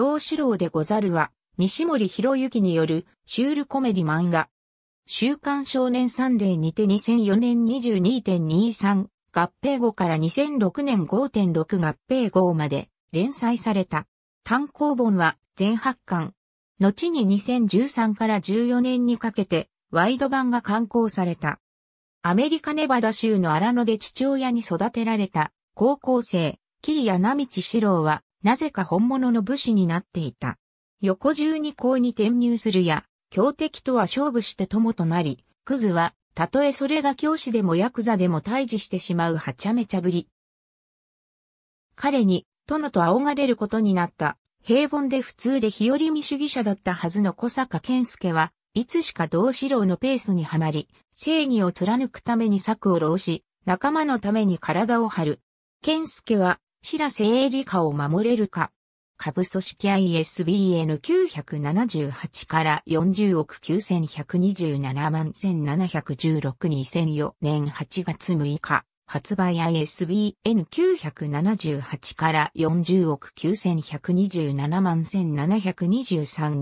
同志郎でござるは、西森博之によるシュールコメディ漫画。週刊少年サンデーにて2004年22.23合併後から2006年5.6合併号まで連載された。単行本は全8巻。後に2013から14年にかけてワイド版が刊行された。アメリカネバダ州の荒野で父親に育てられた高校生、桐谷名道史郎はなぜか本物の武士になっていた。横十二校に転入するや、強敵とは勝負して友となり、クズは、たとえそれが教師でもヤクザでも退治してしまうはちゃめちゃぶり。彼に、殿と仰がれることになった、平凡で普通で日和見主義者だったはずの小坂健介は、いつしか同志郎のペースにはまり、正義を貫くために策を浪し、仲間のために体を張る。健介は白瀬エリカを守れるか。下部組織 ISBN978 から40億9127万17162004年8月6日。発売 ISBN978 から40億9127万1723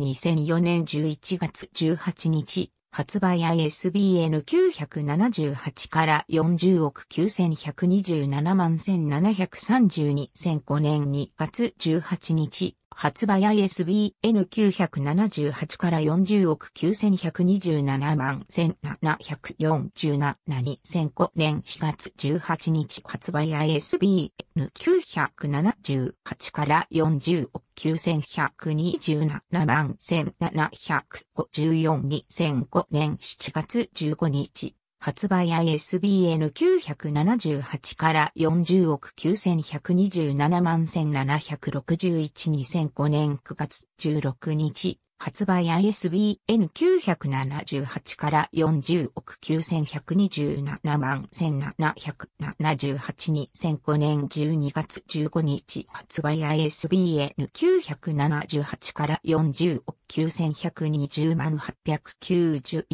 2004年11月18日発売 ISBN 978から40億9127万1732 0 0 5年2月18日発売 ISBN978 から40億9127万1747 2005年4月18日発売 ISBN978 から40億9127万1754 2005年7月15日発売 ISBN978 から40億9127万1761 2005年9月16日発売 ISBN978 から40億9127万1778 2005年12月15日発売 ISBN978 から40億9120万891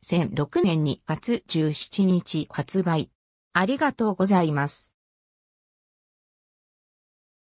2006年2月17日発売ありがとうございます。